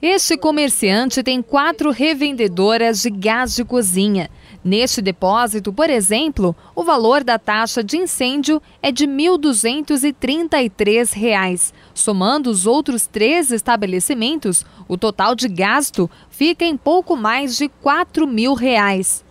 Este comerciante tem quatro revendedoras de gás de cozinha. Neste depósito, por exemplo, o valor da taxa de incêndio é de R$ 1.233. Reais. Somando os outros três estabelecimentos, o total de gasto fica em pouco mais de R$ 4.000. Reais.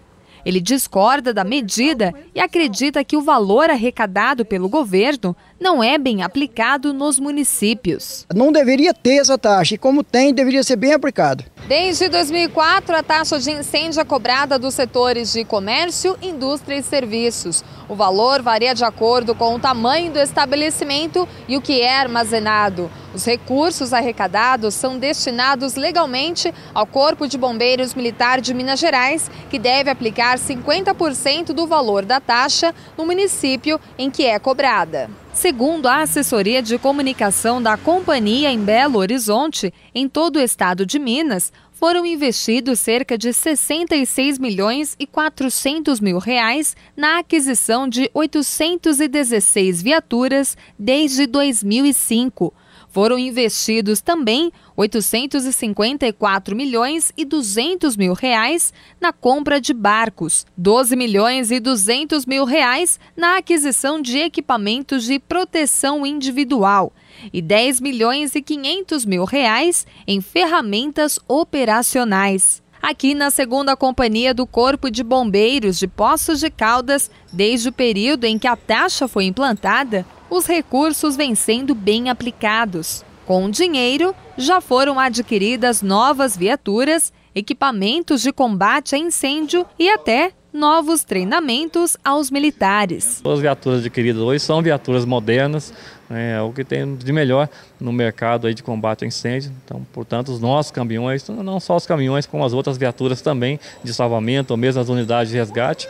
Ele discorda da medida e acredita que o valor arrecadado pelo governo não é bem aplicado nos municípios. Não deveria ter essa taxa, e como tem, deveria ser bem aplicado. Desde 2004, a taxa de incêndio é cobrada dos setores de comércio, indústria e serviços. O valor varia de acordo com o tamanho do estabelecimento e o que é armazenado. Os recursos arrecadados são destinados legalmente ao Corpo de Bombeiros Militar de Minas Gerais, que deve aplicar 50% do valor da taxa no município em que é cobrada. Segundo a assessoria de comunicação da companhia em Belo Horizonte, em todo o estado de Minas, foram investidos cerca de 66 milhões e 400 mil reais na aquisição de 816 viaturas desde 2005 foram investidos também 854 milhões e 200 mil reais na compra de barcos, 12 milhões e 200 mil reais na aquisição de equipamentos de proteção individual e 10 milhões e 500 mil reais em ferramentas operacionais aqui na segunda companhia do Corpo de Bombeiros de Poços de Caldas, desde o período em que a taxa foi implantada, os recursos vêm sendo bem aplicados. Com o dinheiro, já foram adquiridas novas viaturas, equipamentos de combate a incêndio e até novos treinamentos aos militares. As viaturas adquiridas hoje são viaturas modernas, né, é o que tem de melhor no mercado aí de combate a incêndio. Então, portanto, os nossos caminhões, não só os caminhões, como as outras viaturas também de salvamento, ou mesmo as unidades de resgate,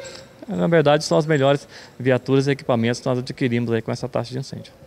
na verdade são as melhores viaturas e equipamentos que nós adquirimos aí com essa taxa de incêndio.